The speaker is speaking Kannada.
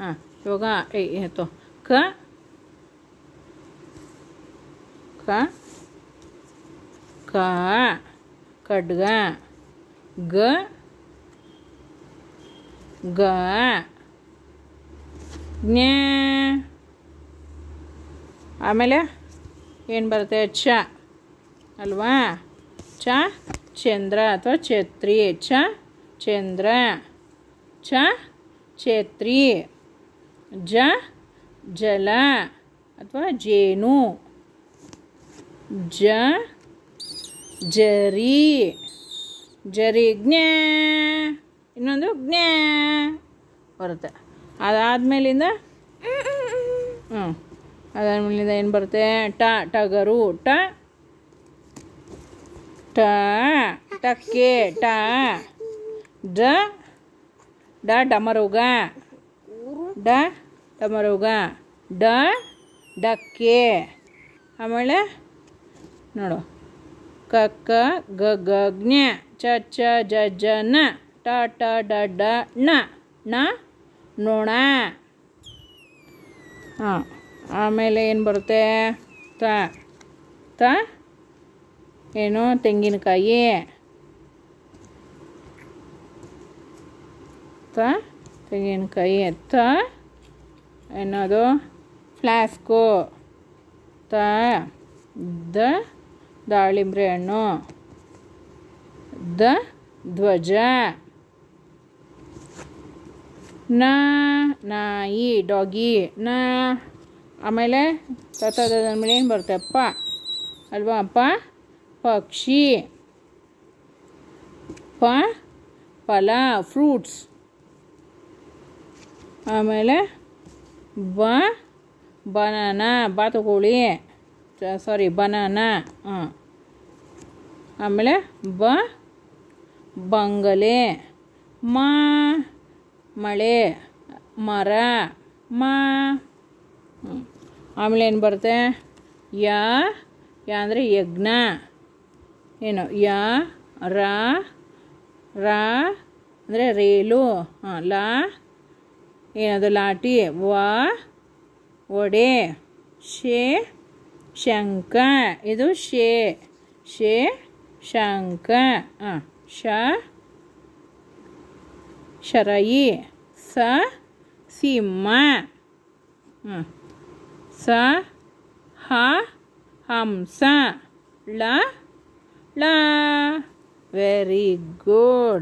ಹಾಂ ಇವಾಗ ಏತು ಕ ಕ ಕ ಖಡ್ಗ ಗ ಗ ಆಮೇಲೆ ಏನು ಬರುತ್ತೆ ಚ ಅಲ್ವಾ ಚ ಚಂದ್ರ ಅಥವಾ ಛತ್ರಿ ಚ ಚಂದ್ರ ಚ ಛತ್ರಿ ಜ ಜಲ ಅಥವಾ ಜೇನು ಜ ಜರಿ ಜರಿ ಜ್ಞಾ ಇನ್ನೊಂದು ಜ್ಞಾ ಬರುತ್ತೆ ಅದಾದಮೇಲಿಂದ ಹ್ಞೂ ಅದಾದ್ಮೇಲಿಂದ ಏನು ಬರುತ್ತೆ ಟ ಟಗರು ಟ ಟ ಟಕ್ಕೆ ಟ ಡ ಡಮರುಗ ಡ ಡಮರುಗ ಡ ಡಕ್ಕೆ ಆಮೇಲೆ ನೋಡು ಕಕ್ಕ ಗ ಜ್ಞ ಚ ಚ ಜ ಜ ನ ಟ ಟ ಡ ಡ ಣ ನ ನೋಣ ಹಾಂ ಆಮೇಲೆ ಏನು ಬರುತ್ತೆ ತ ತ ಏನು ತೆಂಗಿನಕಾಯಿ ತ ಏನ ಕೈ ಅತ್ತ ಏನ ಅದು ಫ್ಲಾಸ್ಕೋ ತ ದ ದಾಳಿಂಬರೆಣ್ಣು ದ ದ್ವಜ ನ ನಾಯಿ ಡಾಗಿ ನ ಆಮೇಲೆ ತ ತದನ ಮಿಡೇನ್ ಬರುತ್ತೆ ಅಪ್ಪ ಅಲ್ವಾ ಅಪ್ಪ ಪಕ್ಷಿ ಪಣ ಫಲ ಫ್ರೂಟ್ಸ್ ಆಮೇಲೆ ಬ ಬನಾನ ಬಾತುಕೋಳಿ ಸಾರಿ ಬನಾನ ಹಾಂ ಆಮೇಲೆ ಬ ಬಂಗಲೆ ಮಾ ಮಳೆ ಮರ ಮಾ ಆಮೇಲೆ ಏನು ಬರುತ್ತೆ ಯ ಯಾ ಅಂದರೆ ಯಜ್ಞ ಏನು ಯ ರ ರಾ ಅಂದರೆ ರೇಲು ಹಾಂ ಲ ಏನದು ಲಾಟಿ ವಾ ಒಡೆ ಶೇ ಶಂಕ ಇದು ಶೇ ಶೇ ಶಂಕ ಶ ಶರಯಿ ಸ ಸಿಂಹ ಸ ಹ ಹಂಸ ಲ ಲ ವೆರಿ ಗುಡ್